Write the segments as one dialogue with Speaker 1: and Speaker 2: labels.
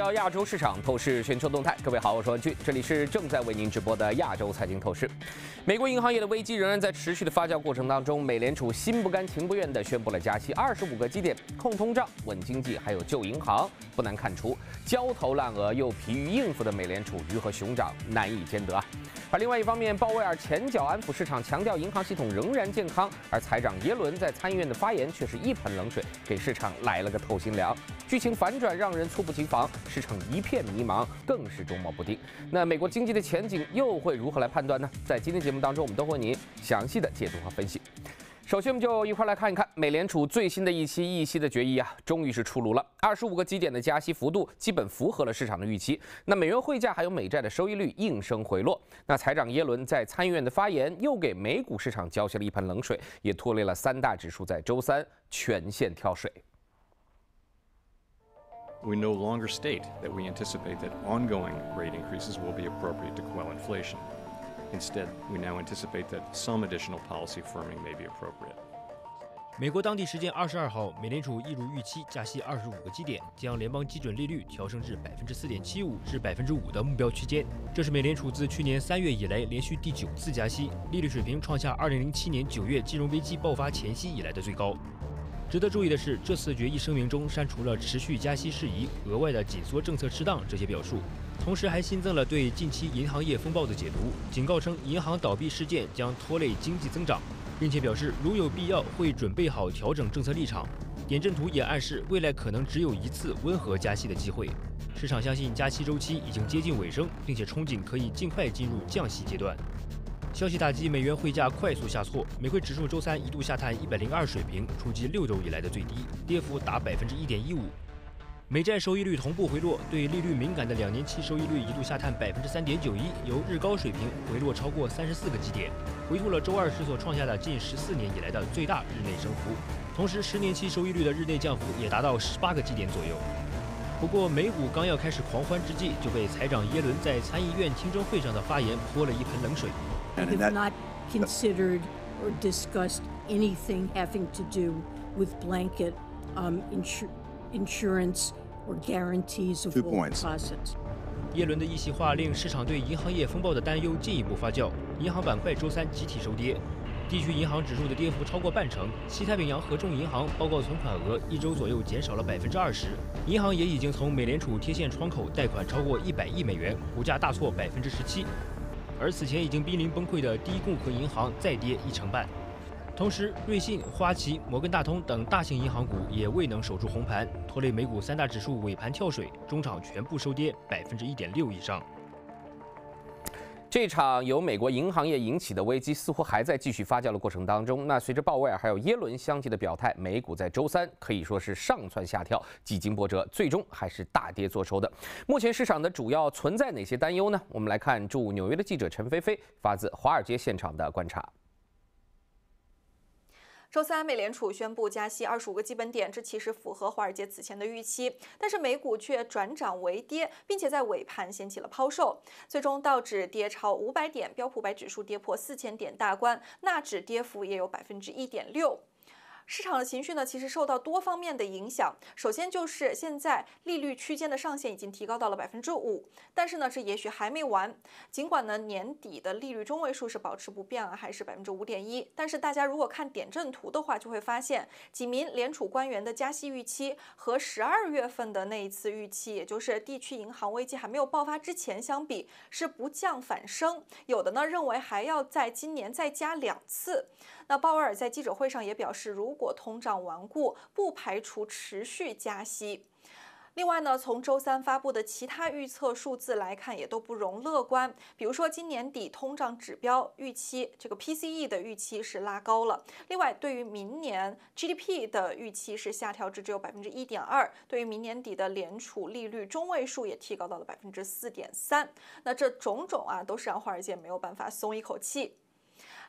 Speaker 1: 焦亚洲市场透视全球动态，各位好，我是文俊，这里是正在为您直播的亚洲财经透视。美国银行业的危机仍然在持续的发酵过程当中，美联储心不甘情不愿地宣布了加息二十五个基点，控通胀、稳经济，还有救银行。不难看出，焦头烂额又疲于应付的美联储，鱼和熊掌难以兼得啊。而另外一方面，鲍威尔前脚安抚市场，强调银行系统仍然健康，而财长耶伦在参议院的发言却是一盆冷水，给市场来了个透心凉，剧情反转让人猝不及防。市场一片迷茫，更是捉摸不定。那美国经济的前景又会如何来判断呢？在今天节目当中，我们都会您详细的解读和分析。首先，我们就一块来看一看美联储最新的一期议息的决议啊，终于是出炉了。二十五个基点的加息幅度基本符合了市场的预期。那美元汇价还有美债的收益率应声回落。那财长耶伦在参议院的发言又给美股市场浇下了一盆冷水，也拖累了三大指数在周三全线跳水。
Speaker 2: We no longer state that we anticipate that ongoing rate increases will be appropriate to quell inflation. Instead, we now anticipate that some additional policy firming may be appropriate. 美国当地时间二十二号，美联储一如预期加息二十五个基点，将联邦基准利率调升至百分之四点七五至百分之五的目标区间。这是美联储自去年三月以来连续第九次加息，利率水平创下二零零七年九月金融危机爆发前夕以来的最高。值得注意的是，这次决议声明中删除了“持续加息事宜”、“额外的紧缩政策适当”这些表述，同时还新增了对近期银行业风暴的解读，警告称银行倒闭事件将拖累经济增长，并且表示如有必要会准备好调整政策立场。点阵图也暗示未来可能只有一次温和加息的机会。市场相信加息周期已经接近尾声，并且憧憬可以尽快进入降息阶段。消息打击，美元汇价快速下挫，美汇指数周三一度下探一百零二水平，触及六周以来的最低，跌幅达百分之一点一五。美债收益率同步回落，对利率敏感的两年期收益率一度下探百分之三点九一，由日高水平回落超过三十四个基点，回吐了周二时所创下的近十四年以来的最大日内升幅。同时，十年期收益率的日内降幅也达到十八个基点左右。不过，美股刚要开始狂欢之际，就被财长耶伦在参议院听证会上的发言泼了一盆冷水。And have that, not considered or discussed anything having to do with blanket um, insur insurance or guarantees of two points. deposits. 耶伦的一席话令市场对银行业风暴的担忧进一步发酵，银行板块周三集体收跌，地区银行指数的跌幅超过半成。西太平洋合众银行报告存款额一周左右减少了百分之二十，银行也已经从美联储贴现窗口贷款超过一百亿美元，股价大挫百分之十七。而此前已经濒临崩溃的第一共和银行再跌一成半，同时瑞信、花旗、摩根大通等大型银行股也未能守住红盘，拖累美股三大指数尾盘跳水，中场全部收跌百分之一点六以上。
Speaker 1: 这场由美国银行业引起的危机似乎还在继续发酵的过程当中。那随着鲍威尔还有耶伦相继的表态，美股在周三可以说是上蹿下跳，几经波折，最终还是大跌作收的。目前市场的主要存在哪些担忧呢？我们来看驻纽约的记者陈菲菲发自华尔街现场的观察。
Speaker 3: 周三，美联储宣布加息二十五个基本点，这其实符合华尔街此前的预期，但是美股却转涨为跌，并且在尾盘掀起了抛售，最终道指跌超五百点，标普百指数跌破四千点大关，纳指跌幅也有百分之一点六。市场的情绪呢，其实受到多方面的影响。首先就是现在利率区间的上限已经提高到了百分之五，但是呢，这也许还没完。尽管呢，年底的利率中位数是保持不变了，还是百分之五点一。但是大家如果看点阵图的话，就会发现几名联储官员的加息预期和十二月份的那一次预期，也就是地区银行危机还没有爆发之前相比，是不降反升。有的呢，认为还要在今年再加两次。那鲍威尔在记者会上也表示，如果通胀顽固，不排除持续加息。另外呢，从周三发布的其他预测数字来看，也都不容乐观。比如说，今年底通胀指标预期，这个 PCE 的预期是拉高了。另外，对于明年 GDP 的预期是下调至只有百分之一点二。对于明年底的联储利率中位数也提高到了百分之四点三。那这种种啊，都是让华尔街没有办法松一口气。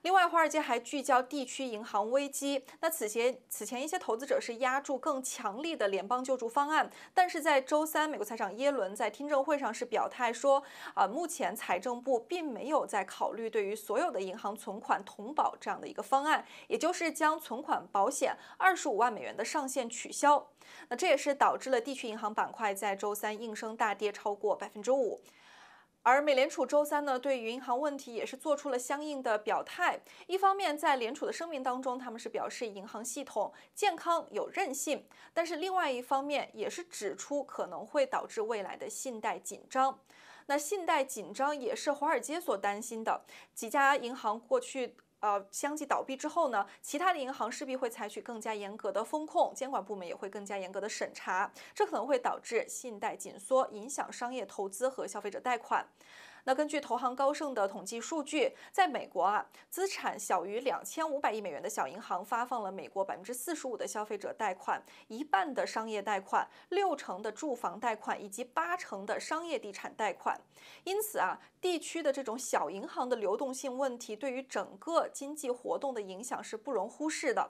Speaker 3: 另外，华尔街还聚焦地区银行危机。那此前此前一些投资者是压住更强力的联邦救助方案，但是在周三，美国财长耶伦在听证会上是表态说，啊，目前财政部并没有在考虑对于所有的银行存款同保这样的一个方案，也就是将存款保险二十五万美元的上限取消。那这也是导致了地区银行板块在周三应声大跌超过百分之五。而美联储周三呢，对于银行问题也是做出了相应的表态。一方面，在联储的声明当中，他们是表示银行系统健康有韧性，但是另外一方面也是指出可能会导致未来的信贷紧张。那信贷紧张也是华尔街所担心的。几家银行过去。呃，相继倒闭之后呢，其他的银行势必会采取更加严格的风控，监管部门也会更加严格的审查，这可能会导致信贷紧缩，影响商业投资和消费者贷款。那根据投行高盛的统计数据，在美国啊，资产小于两千五百亿美元的小银行发放了美国百分之四十五的消费者贷款，一半的商业贷款，六成的住房贷款以及八成的商业地产贷款。因此啊，地区的这种小银行的流动性问题对于整个经济活动的影响是不容忽视的。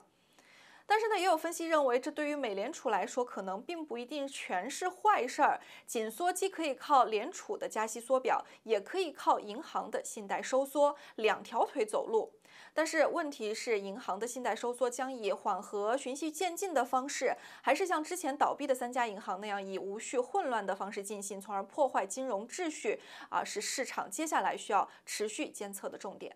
Speaker 3: 但是呢，也有分析认为，这对于美联储来说，可能并不一定全是坏事儿。紧缩既可以靠联储的加息缩表，也可以靠银行的信贷收缩，两条腿走路。但是问题是，银行的信贷收缩将以缓和、循序渐进的方式，还是像之前倒闭的三家银行那样，以无序、混乱的方式进行，从而破坏金融秩序？啊，是市场接下来需要持续监测的重点。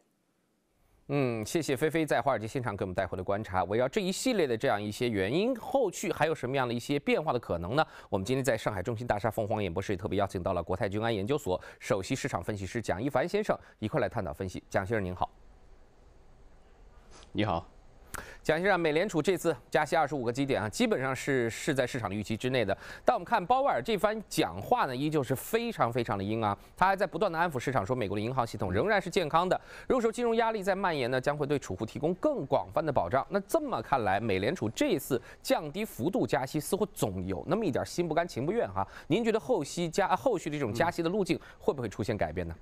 Speaker 1: 嗯，谢谢菲菲在华尔街现场给我们带回的观察。围绕这一系列的这样一些原因，后续还有什么样的一些变化的可能呢？我们今天在上海中心大厦凤凰演播室也特别邀请到了国泰君安研究所首席市场分析师蒋一凡先生一块来探讨分析。蒋先生您好，你好。蒋先生，美联储这次加息二十五个基点啊，基本上是是在市场的预期之内的。但我们看鲍威尔这番讲话呢，依旧是非常非常的硬啊。他还在不断的安抚市场，说美国的银行系统仍然是健康的。如果说金融压力在蔓延呢，将会对储户提供更广泛的保障。那这么看来，美联储这次降低幅度加息，似乎总有那么一点心不甘情不愿哈。您觉得后期加后续的这种加息的路径会不会出现改变呢？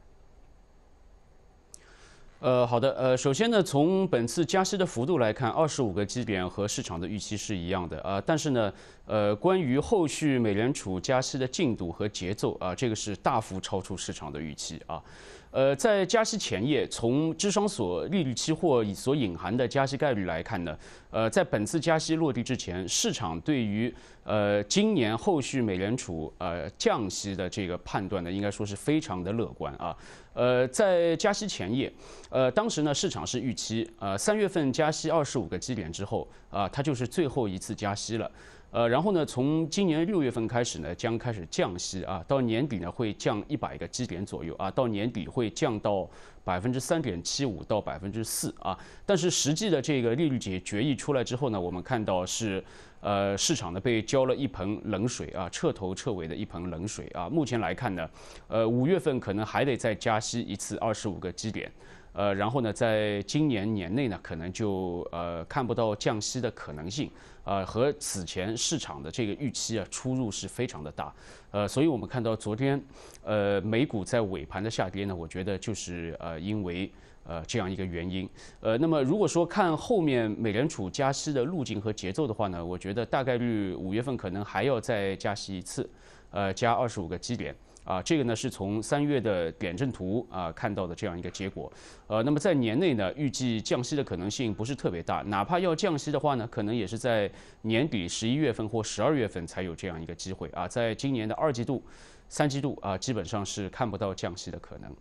Speaker 4: 呃，好的，呃，首先呢，从本次加息的幅度来看，二十五个基点和市场的预期是一样的啊，但是呢，呃，关于后续美联储加息的进度和节奏啊，这个是大幅超出市场的预期啊。呃，在加息前夜，从智商所利率期货所隐含的加息概率来看呢，呃，在本次加息落地之前，市场对于呃今年后续美联储呃降息的这个判断呢，应该说是非常的乐观啊。呃，在加息前夜，呃，当时呢，市场是预期呃三月份加息二十五个基点之后啊，它就是最后一次加息了。呃，然后呢，从今年六月份开始呢，将开始降息啊，到年底呢会降一百个基点左右啊，到年底会降到百分之三点七五到百分之四啊。但是实际的这个利率决议出来之后呢，我们看到是，呃，市场呢被浇了一盆冷水啊，彻头彻尾的一盆冷水啊。目前来看呢，呃，五月份可能还得再加息一次二十五个基点，呃，然后呢，在今年年内呢，可能就呃看不到降息的可能性。啊，和此前市场的这个预期啊出入是非常的大，呃，所以我们看到昨天，呃，美股在尾盘的下跌呢，我觉得就是呃因为呃这样一个原因，呃，那么如果说看后面美联储加息的路径和节奏的话呢，我觉得大概率五月份可能还要再加息一次，呃，加二十五个基点。啊，这个呢是从三月的点阵图啊看到的这样一个结果。呃，那么在年内呢，预计降息的可能性不是特别大。哪怕要降息的话呢，可能也是在年底十一月份或十二月份才有这样一个机会啊。在今年的二季度、三季度啊，基本上是看不到降息的可能。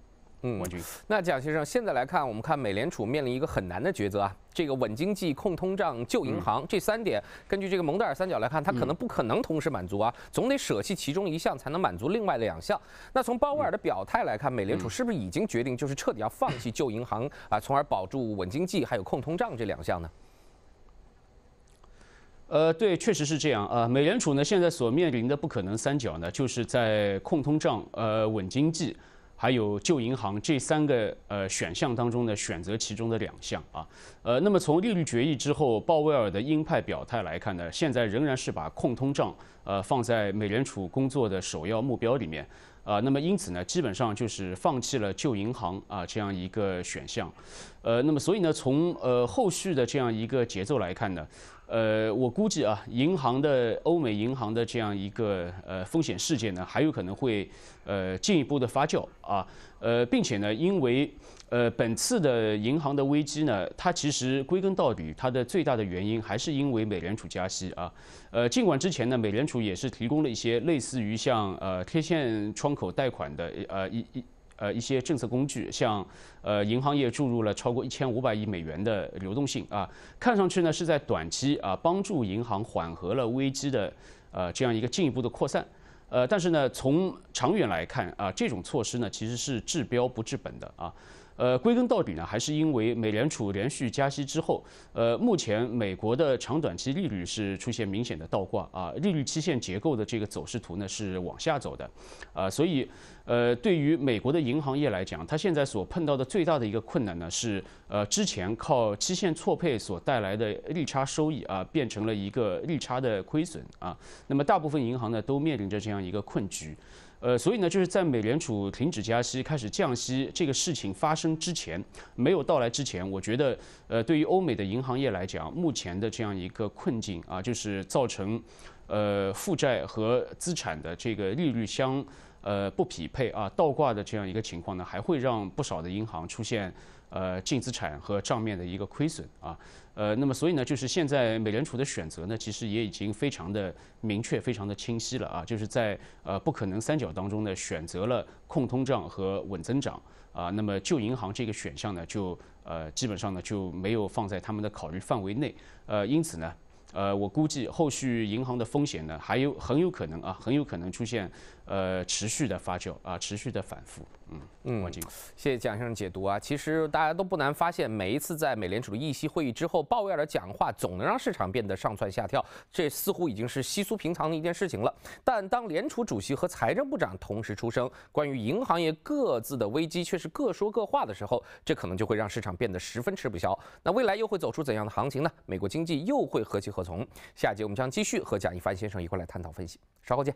Speaker 4: 嗯，那蒋先生，现在来看，我们看美联储面临一个很难的抉择啊。这个稳经济、控
Speaker 1: 通胀、救银行，这三点，根据这个蒙代尔三角来看，它可能不可能同时满足啊，总得舍弃其中一项才能满足另外两项。那从鲍威尔的表态来看，美联储是不是已经决定就是彻底要放弃救银行啊，从而保住稳经济还有控通胀这两项呢？
Speaker 4: 呃，对，确实是这样啊。美联储呢，现在所面临的不可能三角呢，就是在控通胀、呃稳经济。还有旧银行这三个呃选项当中呢，选择其中的两项啊，呃，那么从利率决议之后鲍威尔的鹰派表态来看呢，现在仍然是把控通胀呃放在美联储工作的首要目标里面啊，那么因此呢，基本上就是放弃了旧银行啊这样一个选项，呃，那么所以呢，从呃后续的这样一个节奏来看呢。呃，我估计啊，银行的欧美银行的这样一个呃风险事件呢，还有可能会呃进一步的发酵啊，呃，并且呢，因为呃本次的银行的危机呢，它其实归根到底它的最大的原因还是因为美联储加息啊，呃，尽管之前呢，美联储也是提供了一些类似于像呃贴现窗口贷款的呃一一。呃，一些政策工具，向呃，银行业注入了超过一千五百亿美元的流动性啊，看上去呢是在短期啊，帮助银行缓和了危机的呃这样一个进一步的扩散，呃，但是呢，从长远来看啊，这种措施呢其实是治标不治本的啊，呃，归根到底呢，还是因为美联储连续加息之后，呃，目前美国的长短期利率是出现明显的倒挂啊，利率期限结构的这个走势图呢是往下走的，啊，所以。呃，对于美国的银行业来讲，它现在所碰到的最大的一个困难呢，是呃，之前靠期限错配所带来的利差收益啊，变成了一个利差的亏损啊。那么大部分银行呢，都面临着这样一个困局。呃，所以呢，就是在美联储停止加息、开始降息这个事情发生之前，没有到来之前，我觉得，呃，对于欧美的银行业来讲，目前的这样一个困境啊，就是造成，呃，负债和资产的这个利率相。呃，不匹配啊，倒挂的这样一个情况呢，还会让不少的银行出现呃净资产和账面的一个亏损啊，呃，那么所以呢，就是现在美联储的选择呢，其实也已经非常的明确，非常的清晰了啊，就是在呃不可能三角当中呢，选择了控通胀和稳增长啊，那么救银行这个选项呢，就呃基本上呢就没有放在他们的考虑范围内，呃，因此呢。呃，我估计后续银行的风险呢，还有很有可能啊，很有可能出现呃持续的发酵啊，持续的反复。嗯嗯，王晶，谢
Speaker 1: 谢蒋先生解读啊。其实大家都不难发现，每一次在美联储的议息会议之后，鲍威尔的讲话总能让市场变得上蹿下跳，这似乎已经是稀疏平常的一件事情了。但当联储主席和财政部长同时出声，关于银行业各自的危机却是各说各话的时候，这可能就会让市场变得十分吃不消。那未来又会走出怎样的行情呢？美国经济又会何去何从？下节我们将继续和蒋一帆先生一块来探讨分析，稍后见。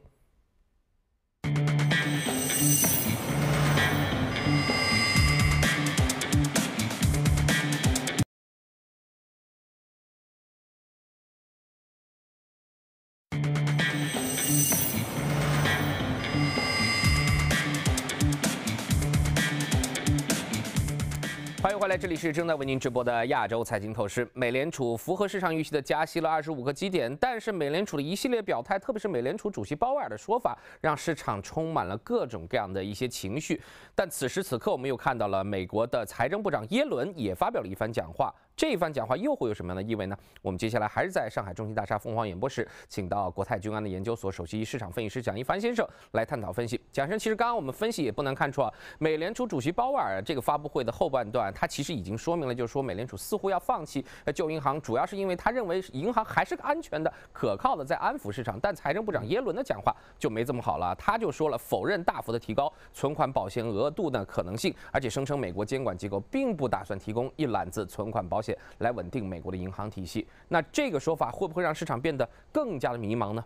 Speaker 1: 欢迎回来，这里是正在为您直播的亚洲财经透视。美联储符合市场预期的加息了二十五个基点，但是美联储的一系列表态，特别是美联储主席鲍威尔的说法，让市场充满了各种各样的一些情绪。但此时此刻，我们又看到了美国的财政部长耶伦也发表了一番讲话。这一番讲话又会有什么样的意味呢？我们接下来还是在上海中心大厦凤凰演播室，请到国泰君安的研究所首席市场分析师蒋一凡先生来探讨分析。蒋生，其实刚刚我们分析也不难看出啊，美联储主席鲍威尔这个发布会的后半段，他其实已经说明了，就是说美联储似乎要放弃旧银行，主要是因为他认为银行还是安全的、可靠的，在安抚市场。但财政部长耶伦的讲话就没这么好了，他就说了否认大幅的提高存款保险额度的可能性，而且声称美国监管机构并不打算提供一揽子存款保险。来稳定美国的银行体系，那这个说法会不会让市场变得更加的迷茫呢？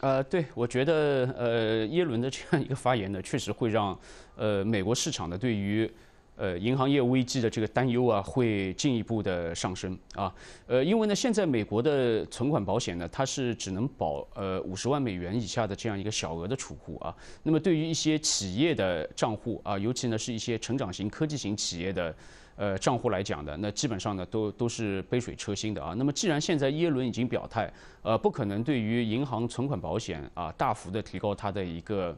Speaker 4: 呃，对我觉得，呃，耶伦的这样一个发言呢，确实会让呃美国市场的对于呃银行业危机的这个担忧啊，会进一步的上升啊。呃，因为呢，现在美国的存款保险呢，它是只能保呃五十万美元以下的这样一个小额的储户啊。那么对于一些企业的账户啊，尤其呢是一些成长型、科技型企业的。呃，账户来讲的，那基本上呢，都都是杯水车薪的啊。那么，既然现在耶伦已经表态，呃，不可能对于银行存款保险啊，大幅的提高它的一个。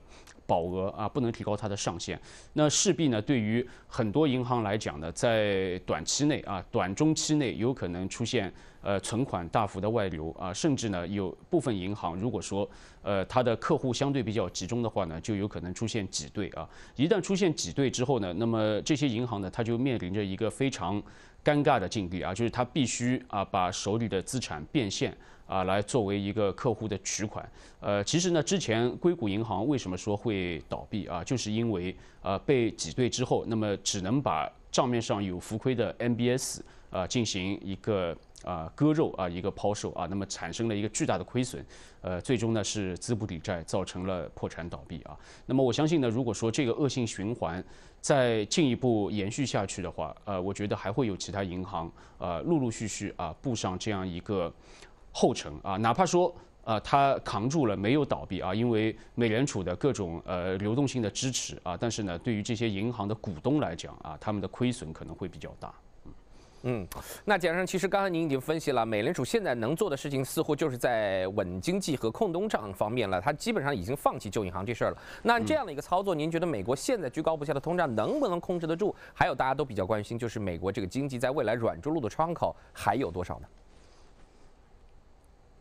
Speaker 4: 保额啊不能提高它的上限，那势必呢对于很多银行来讲呢，在短期内啊短中期内有可能出现呃存款大幅的外流啊，甚至呢有部分银行如果说呃它的客户相对比较集中的话呢，就有可能出现挤兑啊。一旦出现挤兑之后呢，那么这些银行呢它就面临着一个非常尴尬的境地啊，就是它必须啊把手里的资产变现。啊，来作为一个客户的取款，呃，其实呢，之前硅谷银行为什么说会倒闭啊，就是因为呃被挤兑之后，那么只能把账面上有浮亏的 MBS 啊进行一个啊割肉啊一个抛售啊，那么产生了一个巨大的亏损，呃，最终呢是资不抵债，造成了破产倒闭啊。那么我相信呢，如果说这个恶性循环再进一步延续下去的话，呃，我觉得还会有其他银行啊陆陆续续啊布上这样一个。后尘啊，哪怕说啊，它扛住了，没有倒闭啊，因为美联储的各种呃流动性的支持啊，但是呢，对于这些银行的股东来讲啊，他们的亏损可能会比较大。
Speaker 1: 嗯，那简生，其实刚才您已经分析了，美联储现在能做的事情似乎就是在稳经济和控通胀方面了，它基本上已经放弃救银行这事儿了。那这样的一个操作，您觉得美国现在居高不下的通胀能不能控制得住？还有大家都比较关心，就是美国这个经济在未来软着陆的窗口还有多少呢？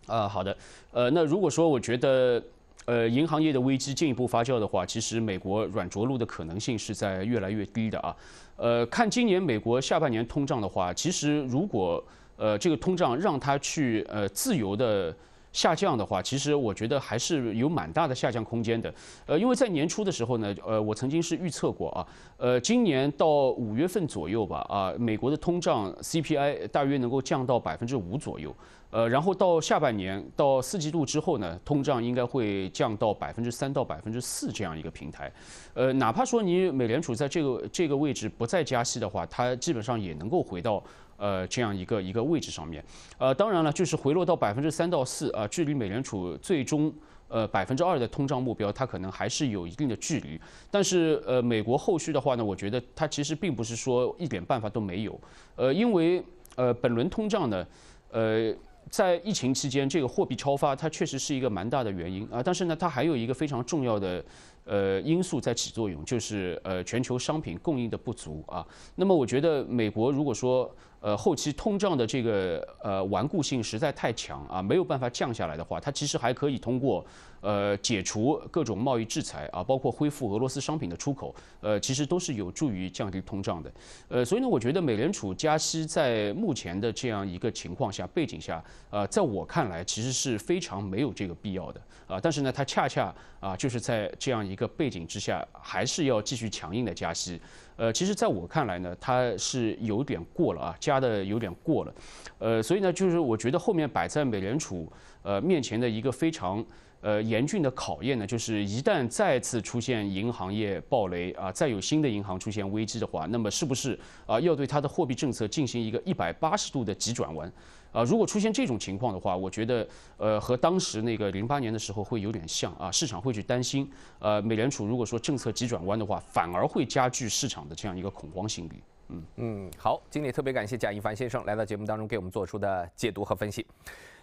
Speaker 4: 啊，好的，呃，那如果说我觉得，呃，银行业的危机进一步发酵的话，其实美国软着陆的可能性是在越来越低的啊。呃，看今年美国下半年通胀的话，其实如果呃这个通胀让它去呃自由的。下降的话，其实我觉得还是有蛮大的下降空间的。呃，因为在年初的时候呢，呃，我曾经是预测过啊，呃，今年到五月份左右吧，啊，美国的通胀 CPI 大约能够降到百分之五左右。呃，然后到下半年，到四季度之后呢，通胀应该会降到百分之三到百分之四这样一个平台。呃，哪怕说你美联储在这个这个位置不再加息的话，它基本上也能够回到。呃，这样一个一个位置上面，呃，当然了，就是回落到百分之三到四啊，距离美联储最终呃百分之二的通胀目标，它可能还是有一定的距离。但是呃，美国后续的话呢，我觉得它其实并不是说一点办法都没有，呃，因为呃本轮通胀呢，呃，在疫情期间这个货币超发，它确实是一个蛮大的原因啊。但是呢，它还有一个非常重要的呃因素在起作用，就是呃全球商品供应的不足啊。那么我觉得美国如果说呃，后期通胀的这个呃顽固性实在太强啊，没有办法降下来的话，它其实还可以通过呃解除各种贸易制裁啊，包括恢复俄罗斯商品的出口，呃，其实都是有助于降低通胀的。呃，所以呢，我觉得美联储加息在目前的这样一个情况下背景下，呃，在我看来其实是非常没有这个必要的啊。但是呢，它恰恰啊就是在这样一个背景之下，还是要继续强硬的加息。呃，其实，在我看来呢，它是有点过了啊，加的有点过了，呃，所以呢，就是我觉得后面摆在美联储呃面前的一个非常呃严峻的考验呢，就是一旦再次出现银行业暴雷啊，再有新的银行出现危机的话，那么是不是啊要对它的货币政策进行一个一百八十度的急转弯？啊，如果出现这种情况的话，我觉得，呃，和当时那个零八年的时候会有点像啊，市场会去担心，呃，美联储如果说政策急转弯的话，反而会加剧市场的这样一个恐慌心理。嗯
Speaker 1: 嗯，好，今天特别感谢贾一凡先生来到节目当中给我们做出的解读和分析。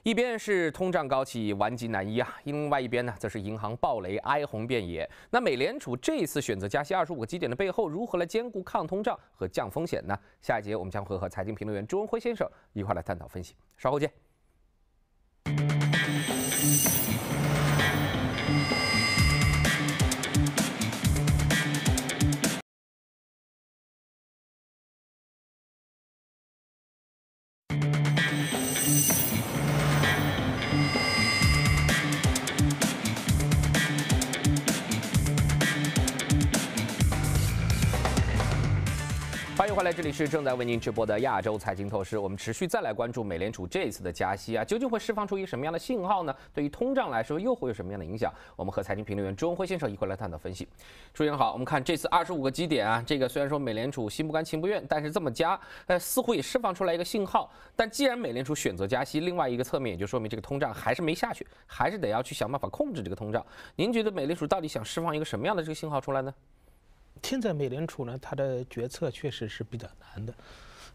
Speaker 1: 一边是通胀高企顽疾难医啊，另外一边呢，则是银行暴雷哀鸿遍野。那美联储这一次选择加息二十五个基点的背后，如何来兼顾抗通胀和降风险呢？下一节我们将会和财经评论员朱文辉先生一块来探讨分析，稍后见。这里是正在为您直播的亚洲财经透视。我们持续再来关注美联储这一次的加息啊，究竟会释放出一个什么样的信号呢？对于通胀来说，又会有什么样的影响？我们和财经评论员朱文辉先生一块来探讨分析。朱先生好，我们看这次二十五个基点啊，这个虽然说美联储心不甘情不愿，但是这么加，呃，似乎也释放出来一个信号。但既然美联储选择加息，另外一个侧面也就说明这个通胀还是没下去，还是得要去想办法控制这个通胀。您觉得美联储到底想释放一个什么样的这个信号出来呢？
Speaker 5: 现在美联储呢，它的决策确实是比较难的，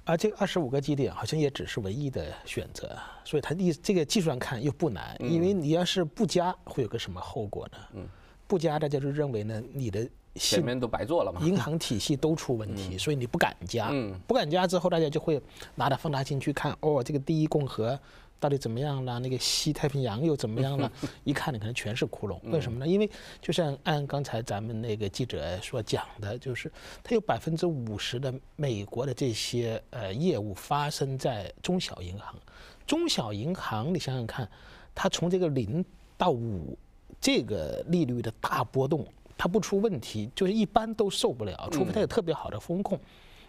Speaker 5: 而这二十五个基点好像也只是唯一的选择，所以它一意这个技术上看又不难，因为你要是不加，会有个什么后果呢？嗯，不加，大家就认为呢，你的前面都白做了嘛，银行体系都出问题，所以你不敢加，不敢加之后，大家就会拿着放大镜去看，哦，这个第一共和。到底怎么样了？那个西太平洋又怎么样了？一看你可能全是窟窿，为什么呢？因为就像按刚才咱们那个记者所讲的，就是它有百分之五十的美国的这些呃业务发生在中小银行，中小银行你想想看，它从这个零到五这个利率的大波动，它不出问题就是一般都受不了，除非它有特别好的风控。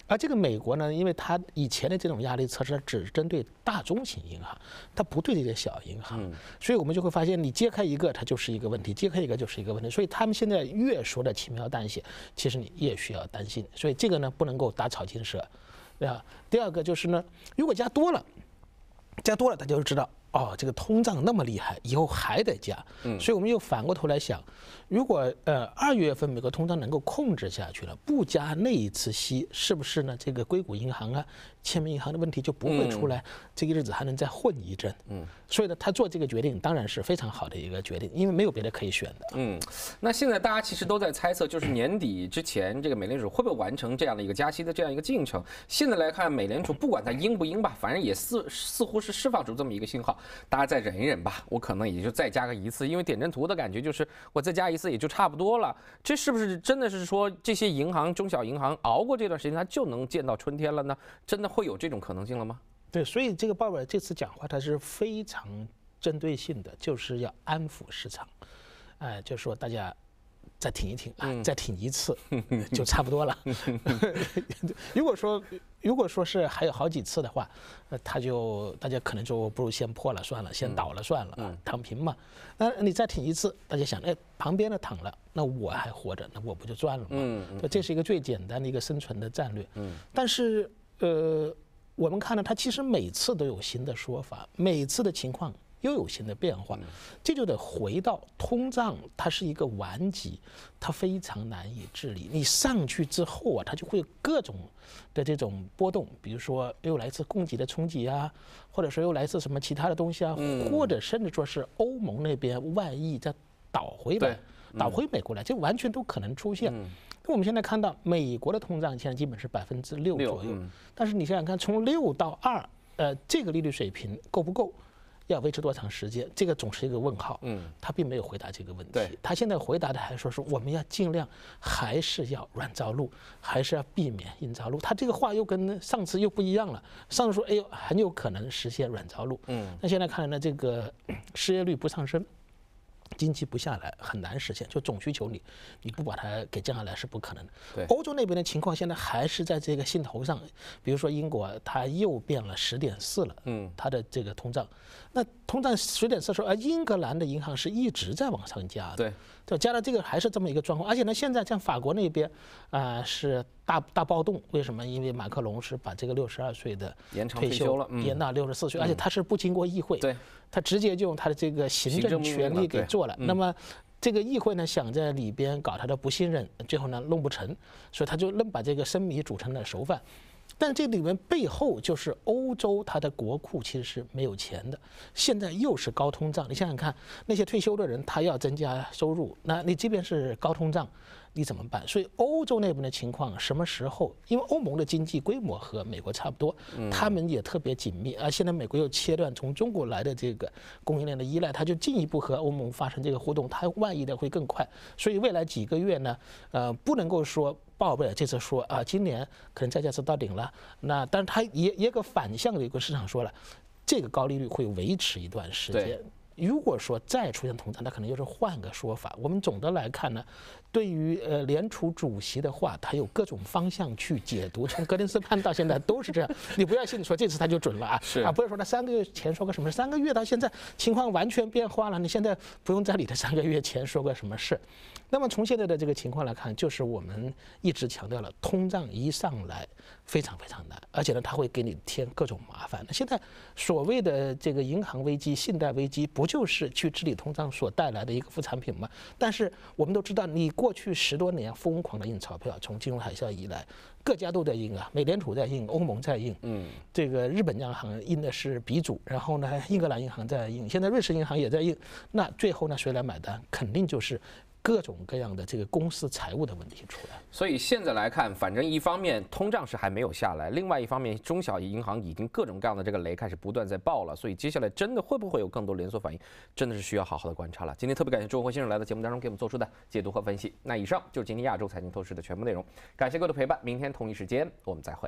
Speaker 5: 而这个美国呢，因为它以前的这种压力测试只针对大中型银行，它不对这些小银行，所以我们就会发现，你揭开一个它就是一个问题，揭开一个就是一个问题，所以他们现在越说的轻描淡写，其实你也需要担心，所以这个呢不能够打草惊蛇，对吧？第二个就是呢，如果加多了，加多了大家就知道。哦，这个通胀那么厉害，以后还得加，嗯，所以我们又反过头来想，如果呃二月份美国通胀能够控制下去了，不加那一次息，是不是呢？这个硅谷银行啊、签名银行的问题就不会出来，这个日子还能再混一阵，嗯，所以呢，他做这个决定当然是非常好的一个决定，因为没有别的可以选的，
Speaker 1: 嗯，那现在大家其实都在猜测，就是年底之前这个美联储会不会完成这样的一个加息的这样一个进程？现在来看，美联储不管它应不应吧，反正也似似乎是释放出这么一个信号。大家再忍一忍吧，我可能也就再加个一次，因为点阵图的感觉就是我再加一次也就差不多了。这是不是真的是说这些银行、中小银行熬过这段时间，它就能见到春天了呢？真的会有这种可能性了吗？
Speaker 5: 对，所以这个鲍威尔这次讲话它是非常针对性的，就是要安抚市场，哎，就说大家。再挺一挺啊，再挺一次 就差不多了。如果说，如果说是还有好几次的话，那他就大家可能就不如先破了算了，先倒了算了，躺平嘛。那你再挺一次，大家想，哎，旁边的躺了，那我还活着，那我不就赚了吗？嗯这是一个最简单的一个生存的战略。嗯。但是，呃，我们看到他其实每次都有新的说法，每次的情况。又有新的变化，这就得回到通胀，它是一个顽疾，它非常难以治理。你上去之后啊，它就会各种的这种波动，比如说又来自供给的冲击啊，或者说又来自什么其他的东西啊，或者甚至说是欧盟那边外溢再倒回来，倒回美国来，这完全都可能出现。那我们现在看到美国的通胀现在基本是百分之六左右，但是你想想看，从六到二，呃，这个利率水平够不够？要维持多长时间？这个总是一个问号。嗯，他并没有回答这个问题。他现在回答的还说是我们要尽量还是要软着陆，还是要避免硬着陆。他这个话又跟上次又不一样了。上次说哎呦很有可能实现软着陆。嗯，那现在看来呢，这个失业率不上升。经济不下来很难实现，就总需求你，你不把它给降下来是不可能的。欧洲那边的情况现在还是在这个兴头上，比如说英国，它又变了十点四了，嗯，它的这个通胀，那通胀十点四，说，而英格兰的银行是一直在往上加，对，就加到这个还是这么一个状况，而且呢，现在像法国那边，啊，是大大暴动，为什么？因为马克龙是把这个六十二岁的延长退休了，延到六十四岁，而且他是不经过议会，对。他直接就用他的这个行政权力给做了。那么，这个议会呢想在里边搞他的不信任，最后呢弄不成，所以他就弄把这个生米煮成了熟饭。但这里面背后就是欧洲它的国库其实是没有钱的。现在又是高通胀，你想想看，那些退休的人他要增加收入，那你即便是高通胀。你怎么办？所以欧洲那边的情况什么时候？因为欧盟的经济规模和美国差不多，他们也特别紧密而现在美国又切断从中国来的这个供应链的依赖，他就进一步和欧盟发生这个互动。他万一的会更快。所以未来几个月呢，呃，不能够说鲍威尔这次说啊，今年可能再加次到顶了。那但是他也也个反向的个市场说了，这个高利率会维持一段时间。如果说再出现通胀，那可能就是换个说法。我们总的来看呢。对于呃联储主席的话，他有各种方向去解读，从格林斯潘到现在都是这样。你不要信说这次他就准了啊，啊，不要说他三个月前说个什么，三个月到现在情况完全变化了。你现在不用在你他三个月前说个什么事。那么从现在的这个情况来看，就是我们一直强调了，通胀一上来非常非常难，而且呢，他会给你添各种麻烦。那现在所谓的这个银行危机、信贷危机，不就是去治理通胀所带来的一个副产品吗？但是我们都知道你。过去十多年疯狂的印钞票，从金融海啸以来，各家都在印啊，美联储在印，欧盟在印，嗯，这个日本央行印的是鼻祖，然后呢，英格兰银行在印，现在瑞士银行也在印，那最后呢，谁来买单？肯定就是。各种各样的这个公司财务的问题出
Speaker 1: 来，所以现在来看，反正一方面通胀是还没有下来，另外一方面中小银行已经各种各样的这个雷开始不断在爆了，所以接下来真的会不会有更多连锁反应，真的是需要好好的观察了。今天特别感谢周宏先生来到节目当中给我们做出的解读和分析。那以上就是今天亚洲财经透视的全部内容，感谢各位的陪伴，明天同一时间我们再会。